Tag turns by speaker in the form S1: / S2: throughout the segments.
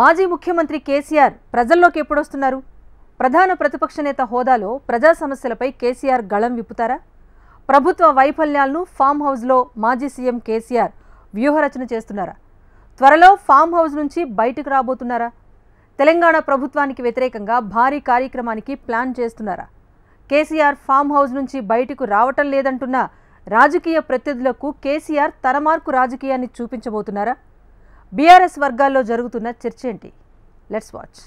S1: మాజీ ముఖ్యమంత్రి కేసీఆర్ ప్రజల్లోకి ఎప్పుడొస్తున్నారు ప్రధాన ప్రతిపక్ష నేత హోదాలో ప్రజా సమస్యలపై కేసీఆర్ గళం విప్పుతారా ప్రభుత్వ వైఫల్యాలను ఫామ్ హౌస్లో మాజీ సీఎం కేసీఆర్ వ్యూహరచన చేస్తున్నారా త్వరలో ఫామ్ హౌస్ నుంచి బయటకు రాబోతున్నారా తెలంగాణ ప్రభుత్వానికి వ్యతిరేకంగా భారీ కార్యక్రమానికి ప్లాన్ చేస్తున్నారా కేసీఆర్ ఫామ్ హౌస్ నుంచి బయటకు రావటం లేదంటున్న రాజకీయ ప్రత్యర్థులకు కేసీఆర్ తరమార్కు రాజకీయాన్ని చూపించబోతున్నారా బీఆర్ఎస్ వర్గాల్లో జరుగుతున్న చర్చ
S2: ఏంటి లెట్స్ వాచ్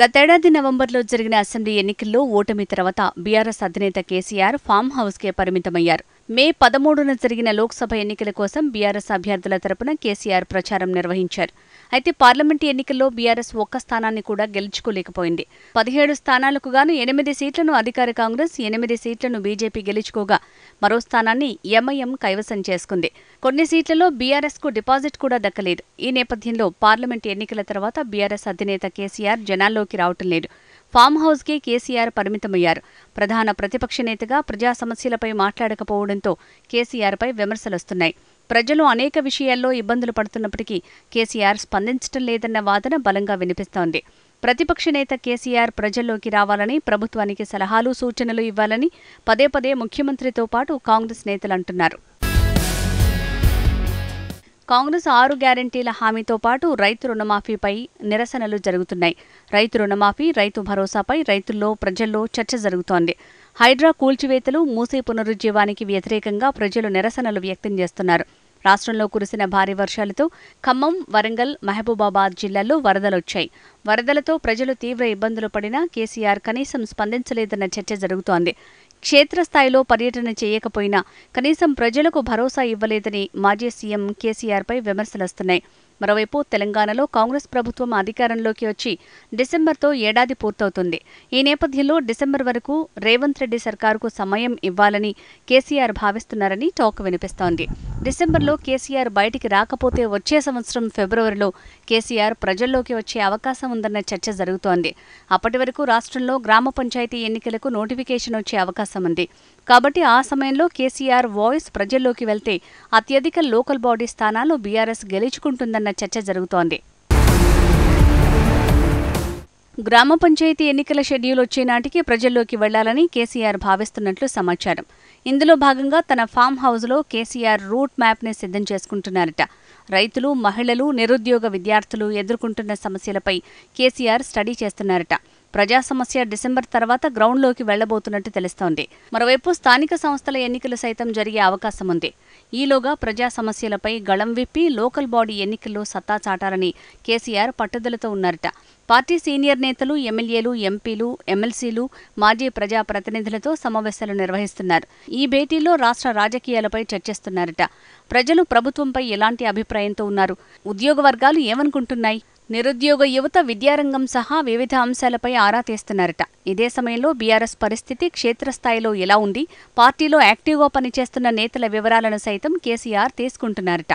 S2: గతేడాది నవంబర్లో జరిగిన అసెంబ్లీ ఎన్నికల్లో ఓటమి తర్వాత బీఆర్ఎస్ అధినేత కేసీఆర్ ఫామ్ హౌస్కే పరిమితమయ్యారు మే పదమూడున జరిగిన లోక్సభ ఎన్నికల కోసం బీఆర్ఎస్ అభ్యర్థుల తరపున కేసీఆర్ ప్రచారం నిర్వహించారు అయితే పార్లమెంట్ ఎన్నికల్లో బీఆర్ఎస్ ఒక్క స్థానాన్ని కూడా గెలుచుకోలేకపోయింది పదిహేడు స్థానాలకు గాను ఎనిమిది సీట్లను అధికార కాంగ్రెస్ ఎనిమిది సీట్లను బీజేపీ గెలుచుకోగా మరో స్థానాన్ని ఎంఐఎం కైవసం చేసుకుంది కొన్ని సీట్లలో బీఆర్ఎస్ కు డిపాజిట్ కూడా దక్కలేదు ఈ నేపథ్యంలో పార్లమెంట్ ఎన్నికల తర్వాత బీఆర్ఎస్ అధినేత కేసీఆర్ జనాల్లోకి రావటం లేదు ఫామ్ హౌస్కే కేసీఆర్ పరిమితమయ్యారు ప్రధాన ప్రతిపక్ష నేతగా ప్రజా సమస్యలపై మాట్లాడకపోవడంతో కేసీఆర్పై విమర్శలొస్తున్నాయి ప్రజలు అనేక విషయాల్లో ఇబ్బందులు పడుతున్నప్పటికీ కేసీఆర్ స్పందించడం లేదన్న వాదన బలంగా వినిపిస్తోంది ప్రతిపక్ష నేత కేసీఆర్ ప్రజల్లోకి రావాలని ప్రభుత్వానికి సలహాలు సూచనలు ఇవ్వాలని పదే పదే ముఖ్యమంత్రితో పాటు కాంగ్రెస్ నేతలు అంటున్నారు కాంగ్రెస్ ఆరు గ్యారంటీల హామీతో పాటు రైతు రుణమాఫీపై నిరసనలు జరుగుతున్నాయి రైతు రుణమాఫీ రైతు భరోసాపై రైతుల్లో ప్రజల్లో చర్చ జరుగుతోంది హైడ్రా కూల్చివేతలు మూసే పునరుజ్జీవానికి వ్యతిరేకంగా ప్రజలు నిరసనలు వ్యక్తం చేస్తున్నారు రాష్ట్రంలో కురిసిన భారీ వర్షాలతో ఖమ్మం వరంగల్ మహబూబాబాద్ జిల్లాల్లో వరదలొచ్చాయి వరదలతో ప్రజలు తీవ్ర ఇబ్బందులు పడినా కేసీఆర్ కనీసం స్పందించలేదన్న చర్చ జరుగుతోంది క్షేత్రస్థాయిలో పర్యటన చేయకపోయినా కనీసం ప్రజలకు భరోసా ఇవ్వలేదని మాజీ సీఎం కేసీఆర్పై విమర్శలొస్తున్నాయి మరోవైపు తెలంగాణలో కాంగ్రెస్ ప్రభుత్వం అధికారంలోకి వచ్చి డిసెంబర్తో ఏడాది పూర్తవుతుంది ఈ నేపథ్యంలో డిసెంబర్ వరకు రేవంత్ రెడ్డి సర్కారుకు సమయం ఇవ్వాలని కేసీఆర్ భావిస్తున్నారని టాక్ వినిపిస్తోంది డిసెంబర్లో కేసీఆర్ బయటికి రాకపోతే వచ్చే సంవత్సరం ఫిబ్రవరిలో కేసీఆర్ ప్రజల్లోకి వచ్చే అవకాశం ఉందన్న చర్చ జరుగుతోంది అప్పటి వరకు రాష్ట్రంలో గ్రామ పంచాయతీ ఎన్నికలకు నోటిఫికేషన్ వచ్చే అవకాశం ఉంది కాబట్టి ఆ సమయంలో కేసీఆర్ వాయిస్ ప్రజల్లోకి వెళ్తే అత్యధిక లోకల్ బాడీ స్థానాలు బీఆర్ఎస్ గెలుచుకుంటుందన్న చర్చ జరుగుతోంది గ్రామ పంచాయతీ ఎన్నికల షెడ్యూల్ వచ్చే నాటికి ప్రజల్లోకి వెళ్లాలని కేసీఆర్ భావిస్తున్నట్లు సమాచారం ఇందులో భాగంగా తన ఫామ్ హౌస్లో కేసీఆర్ రూట్ మ్యాప్ని సిద్ధం చేసుకుంటున్నారట రైతులు మహిళలు నిరుద్యోగ విద్యార్థులు ఎదుర్కొంటున్న సమస్యలపై కేసీఆర్ స్టడీ చేస్తున్నారట ప్రజా సమస్య డిసెంబర్ తర్వాత గ్రౌండ్లోకి వెళ్లబోతున్నట్టు తెలుస్తోంది మరోవైపు స్థానిక సంస్థల ఎన్నికలు సైతం జరిగే అవకాశం ఉంది ఈలోగా ప్రజా సమస్యలపై గళం విప్పి లోకల్ బాడీ ఎన్నికల్లో సత్తా చాటాలని కేసీఆర్ పట్టుదలతో ఉన్నారట పార్టీ సీనియర్ నేతలు ఎమ్మెల్యేలు ఎంపీలు ఎమ్మెల్సీలు మాజీ ప్రజాప్రతినిధులతో సమావేశాలు నిర్వహిస్తున్నారు ఈ భేటీలో రాష్ట్ర రాజకీయాలపై చర్చిస్తున్నారట ప్రజలు ప్రభుత్వంపై ఎలాంటి అభిప్రాయంతో ఉన్నారు ఉద్యోగ వర్గాలు ఏమనుకుంటున్నాయి నిరుద్యోగ యువత విద్యారంగం సహా వివిధ అంశాలపై ఆరా తీస్తున్నారట ఇదే సమయంలో బీఆర్ఎస్ పరిస్థితి క్షేత్రస్థాయిలో ఎలా ఉంది పార్టీలో యాక్టివ్గా పనిచేస్తున్న నేతల వివరాలను సైతం కేసీఆర్ తీసుకుంటున్నారట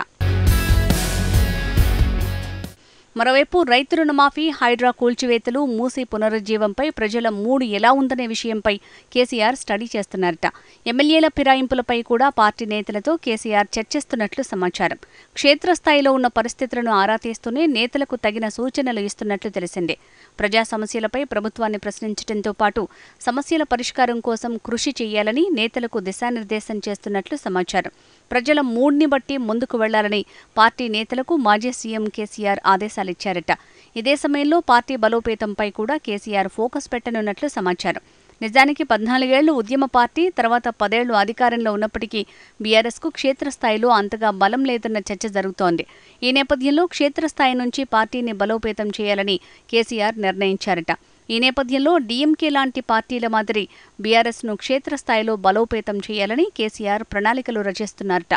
S2: మరోవైపు రైతు రుణమాఫీ హైడ్రా కూల్చివేతలు మూసి పునరుజ్జీవంపై ప్రజల మూడు ఎలా ఉందనే విషయంపై కేసీఆర్ స్టడీ చేస్తున్నారట ఎమ్మెల్యేల ఫిరాయింపులపై కూడా పార్టీ నేతలతో కేసీఆర్ చర్చిస్తున్నట్లు సమాచారం క్షేత్రస్థాయిలో ఉన్న పరిస్థితులను ఆరా తీస్తూనే నేతలకు తగిన సూచనలు ఇస్తున్నట్లు తెలిసిందే ప్రజా సమస్యలపై ప్రభుత్వాన్ని ప్రశ్నించడంతో పాటు సమస్యల పరిష్కారం కోసం కృషి చేయాలని నేతలకు దిశానిర్దేశం చేస్తున్నట్లు సమాచారం ప్రజల మూడ్ని బట్టి ముందుకు వెళ్లాలని పార్టీ నేతలకు మాజీ సీఎం కేసీఆర్ ఆదేశాలు ఆదేశాలిచ్చారట ఇదే సమయంలో పార్టీ బలోపేతంపై కూడా కేసీఆర్ ఫోకస్ పెట్టనున్నట్లు సమాచారం నిజానికి పద్నాలుగేళ్లు ఉద్యమ పార్టీ తర్వాత పదేళ్లు అధికారంలో ఉన్నప్పటికీ బీఆర్ఎస్కు క్షేత్రస్థాయిలో అంతగా బలం లేదన్న చర్చ జరుగుతోంది ఈ నేపథ్యంలో క్షేత్రస్థాయి నుంచి పార్టీని బలోపేతం చేయాలని కేసీఆర్ నిర్ణయించారట ఈ నేపథ్యంలో డీఎంకే లాంటి పార్టీల మాదిరి బీఆర్ఎస్ను క్షేత్రస్థాయిలో బలోపేతం చేయాలని కేసీఆర్ ప్రణాళికలు రచిస్తున్నారట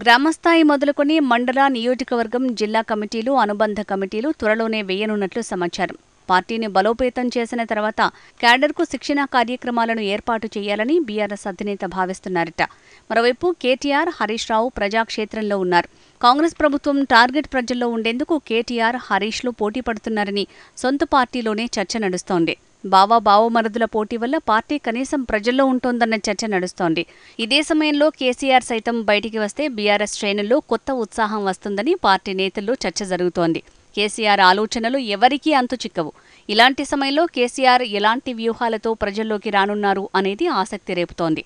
S2: గ్రామస్థాయి మొదలుకొని మండల నియోజకవర్గం జిల్లా కమిటీలు అనుబంధ కమిటీలు త్వరలోనే వేయనున్నట్లు సమాచారం పార్టీని బలోపేతం చేసిన తర్వాత క్యాడర్కు శిక్షణ కార్యక్రమాలను ఏర్పాటు చేయాలని బీఆర్ఎస్ అధినేత భావిస్తున్నారట మరోవైపు కేటీఆర్ హరీష్ రావు ప్రజాక్షేత్రంలో ఉన్నారు కాంగ్రెస్ ప్రభుత్వం టార్గెట్ ప్రజల్లో ఉండేందుకు కేటీఆర్ హరీష్లు పోటీ పడుతున్నారని సొంత పార్టీలోనే చర్చ నడుస్తోంది బావా బావమరుదుల పోటీ వల్ల పార్టీ కనీసం ప్రజల్లో ఉంటోందన్న చర్చ నడుస్తోంది ఇదే సమయంలో కేసీఆర్ సైతం బయటికి వస్తే బీఆర్ఎస్ శ్రేణుల్లో కొత్త ఉత్సాహం వస్తుందని పార్టీ నేతల్లో చర్చ జరుగుతోంది కేసీఆర్ ఆలోచనలు ఎవరికీ అంతు చిక్కవు ఇలాంటి సమయంలో కేసీఆర్ ఎలాంటి వ్యూహాలతో ప్రజల్లోకి రానున్నారు అనేది ఆసక్తి రేపుతోంది